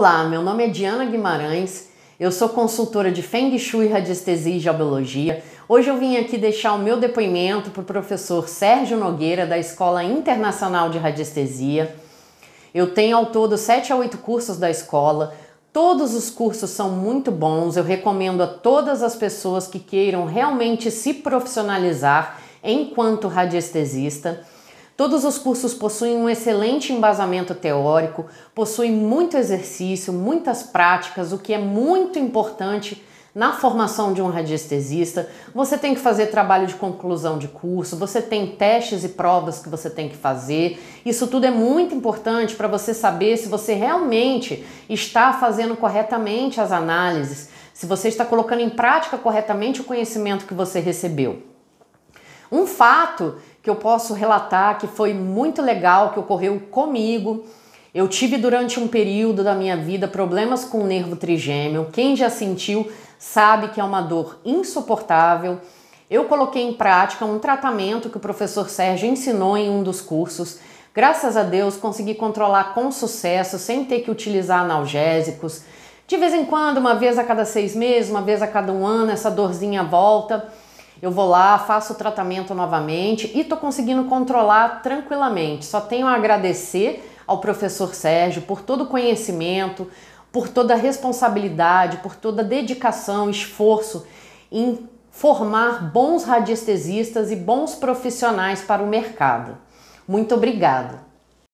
Olá, meu nome é Diana Guimarães, eu sou consultora de Feng Shui, Radiestesia e Geobiologia. Hoje eu vim aqui deixar o meu depoimento para o professor Sérgio Nogueira, da Escola Internacional de Radiestesia. Eu tenho ao todo 7 a 8 cursos da escola. Todos os cursos são muito bons, eu recomendo a todas as pessoas que queiram realmente se profissionalizar enquanto radiestesista. Todos os cursos possuem um excelente embasamento teórico, possuem muito exercício, muitas práticas, o que é muito importante na formação de um radiestesista. Você tem que fazer trabalho de conclusão de curso, você tem testes e provas que você tem que fazer. Isso tudo é muito importante para você saber se você realmente está fazendo corretamente as análises, se você está colocando em prática corretamente o conhecimento que você recebeu. Um fato que eu posso relatar que foi muito legal, que ocorreu comigo. Eu tive durante um período da minha vida problemas com o nervo trigêmeo. Quem já sentiu sabe que é uma dor insuportável. Eu coloquei em prática um tratamento que o professor Sérgio ensinou em um dos cursos. Graças a Deus consegui controlar com sucesso, sem ter que utilizar analgésicos. De vez em quando, uma vez a cada seis meses, uma vez a cada um ano, essa dorzinha volta. Eu vou lá, faço o tratamento novamente e tô conseguindo controlar tranquilamente. Só tenho a agradecer ao professor Sérgio por todo o conhecimento, por toda a responsabilidade, por toda a dedicação, esforço em formar bons radiestesistas e bons profissionais para o mercado. Muito obrigado.